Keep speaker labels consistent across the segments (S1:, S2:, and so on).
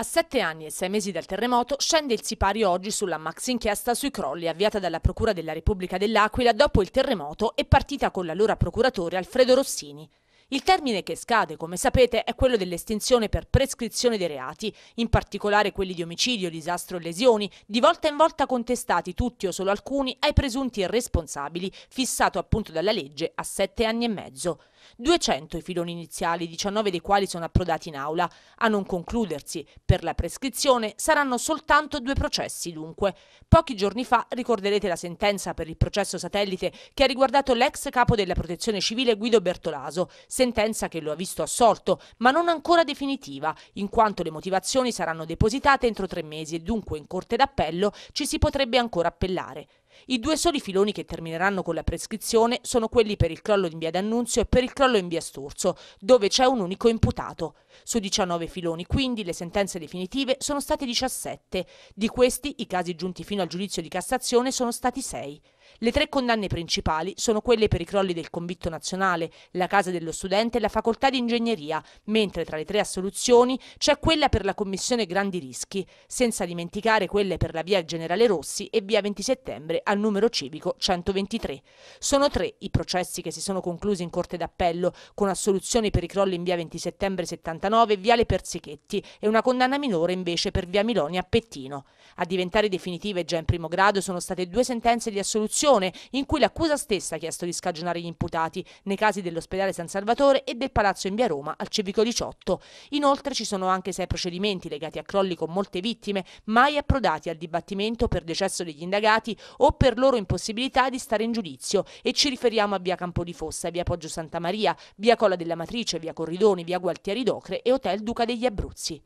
S1: A sette anni e sei mesi dal terremoto scende il sipario oggi sulla max inchiesta sui crolli avviata dalla Procura della Repubblica dell'Aquila dopo il terremoto e partita con l'allora procuratore Alfredo Rossini. Il termine che scade, come sapete, è quello dell'estinzione per prescrizione dei reati, in particolare quelli di omicidio, disastro e lesioni, di volta in volta contestati tutti o solo alcuni ai presunti responsabili, fissato appunto dalla legge a sette anni e mezzo. 200 i filoni iniziali, 19 dei quali sono approdati in aula. A non concludersi per la prescrizione saranno soltanto due processi, dunque. Pochi giorni fa ricorderete la sentenza per il processo satellite che ha riguardato l'ex capo della protezione civile Guido Bertolaso, sentenza che lo ha visto assolto, ma non ancora definitiva, in quanto le motivazioni saranno depositate entro tre mesi e dunque in Corte d'Appello ci si potrebbe ancora appellare. I due soli filoni che termineranno con la prescrizione sono quelli per il crollo in via D'Annunzio e per il crollo in via Sturzo, dove c'è un unico imputato. Su 19 filoni, quindi, le sentenze definitive sono state 17. Di questi, i casi giunti fino al giudizio di Cassazione sono stati 6. Le tre condanne principali sono quelle per i crolli del convitto nazionale, la casa dello studente e la facoltà di ingegneria, mentre tra le tre assoluzioni c'è quella per la commissione grandi rischi, senza dimenticare quelle per la via Generale Rossi e via 20 settembre al numero civico 123. Sono tre i processi che si sono conclusi in Corte d'Appello, con assoluzioni per i crolli in via 20 settembre 79 e viale Persichetti e una condanna minore invece per via Miloni a Pettino. A diventare definitive già in primo grado sono state due sentenze di assoluzione Cassazione, in cui l'accusa stessa ha chiesto di scagionare gli imputati nei casi dell'ospedale San Salvatore e del palazzo in via Roma al Civico 18. Inoltre ci sono anche sei procedimenti legati a crolli con molte vittime, mai approdati al dibattimento per decesso degli indagati o per loro impossibilità di stare in giudizio e ci riferiamo a via Campo di Fossa, via Poggio Santa Maria, via Cola della Matrice, via Corridoni, via Gualtieri d'Ocre e Hotel Duca degli Abruzzi.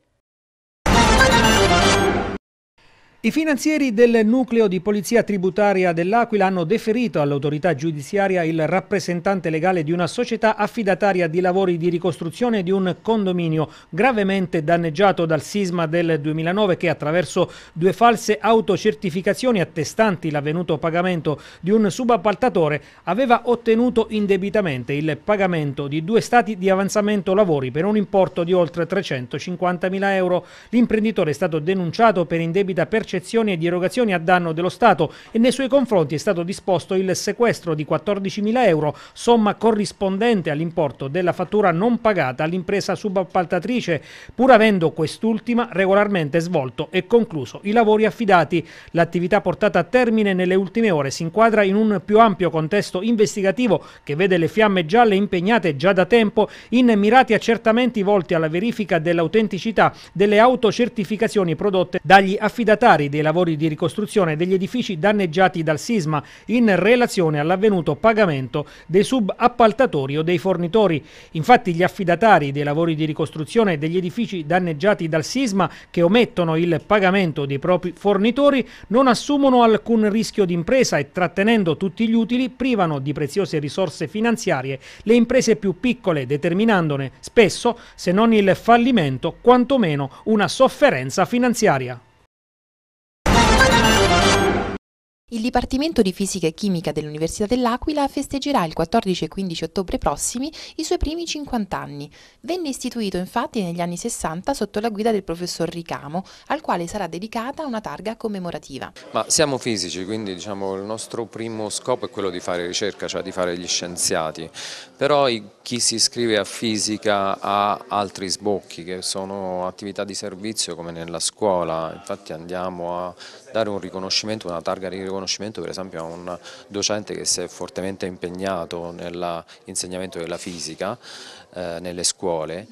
S2: I finanzieri del nucleo di polizia tributaria dell'Aquila hanno deferito all'autorità giudiziaria il rappresentante legale di una società affidataria di lavori di ricostruzione di un condominio gravemente danneggiato dal sisma del 2009 che attraverso due false autocertificazioni attestanti l'avvenuto pagamento di un subappaltatore aveva ottenuto indebitamente il pagamento di due stati di avanzamento lavori per un importo di oltre 350 mila euro. L'imprenditore è stato denunciato per indebita percentuale intercezioni e di erogazioni a danno dello Stato e nei suoi confronti è stato disposto il sequestro di 14.000 euro, somma corrispondente all'importo della fattura non pagata all'impresa subappaltatrice, pur avendo quest'ultima regolarmente svolto e concluso i lavori affidati. L'attività portata a termine nelle ultime ore si inquadra in un più ampio contesto investigativo che vede le fiamme gialle impegnate già da tempo in mirati accertamenti volti alla verifica dell'autenticità delle autocertificazioni prodotte dagli affidatari risultati dei lavori di ricostruzione degli edifici danneggiati dal sisma in relazione all'avvenuto pagamento dei subappaltatori o dei fornitori. Infatti gli affidatari dei lavori di ricostruzione degli edifici danneggiati dal sisma che omettono il pagamento dei propri fornitori non assumono alcun rischio d'impresa e trattenendo tutti gli utili privano di preziose risorse finanziarie le imprese più piccole determinandone spesso, se non il fallimento, quantomeno una sofferenza finanziaria.
S3: Il Dipartimento di Fisica e Chimica dell'Università dell'Aquila festeggerà il 14 e 15 ottobre prossimi i suoi primi 50 anni. Venne istituito infatti negli anni 60 sotto la guida del professor Ricamo, al quale sarà dedicata una targa commemorativa.
S4: Ma siamo fisici, quindi diciamo, il nostro primo scopo è quello di fare ricerca, cioè di fare gli scienziati. Però chi si iscrive a fisica ha altri sbocchi, che sono attività di servizio come nella scuola. Infatti andiamo a dare un riconoscimento, una targa di riconoscimento riconoscimento per esempio a un docente che si è fortemente impegnato nell'insegnamento della fisica eh, nelle scuole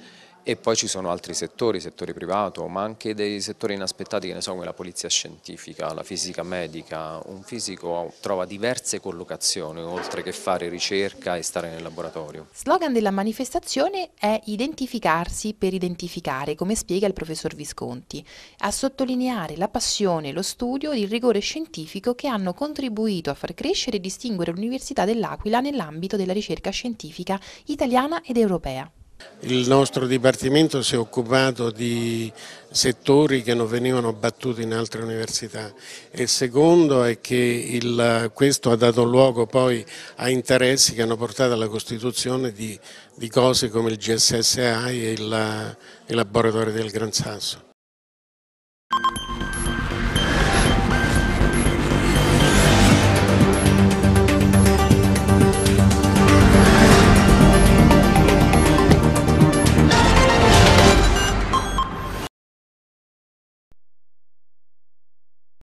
S4: e poi ci sono altri settori, settore privato, ma anche dei settori inaspettati che ne so come la polizia scientifica, la fisica medica, un fisico trova diverse collocazioni oltre che fare ricerca e stare nel laboratorio.
S3: Slogan della manifestazione è identificarsi per identificare, come spiega il professor Visconti, a sottolineare la passione, lo studio e il rigore scientifico che hanno contribuito a far crescere e distinguere l'Università dell'Aquila nell'ambito della ricerca scientifica italiana ed europea.
S2: Il nostro dipartimento si è occupato di settori che non venivano battuti in altre università e il secondo è che il, questo ha dato luogo poi a interessi che hanno portato alla costituzione di, di cose come il GSSI e il, il laboratorio del Gran Sasso.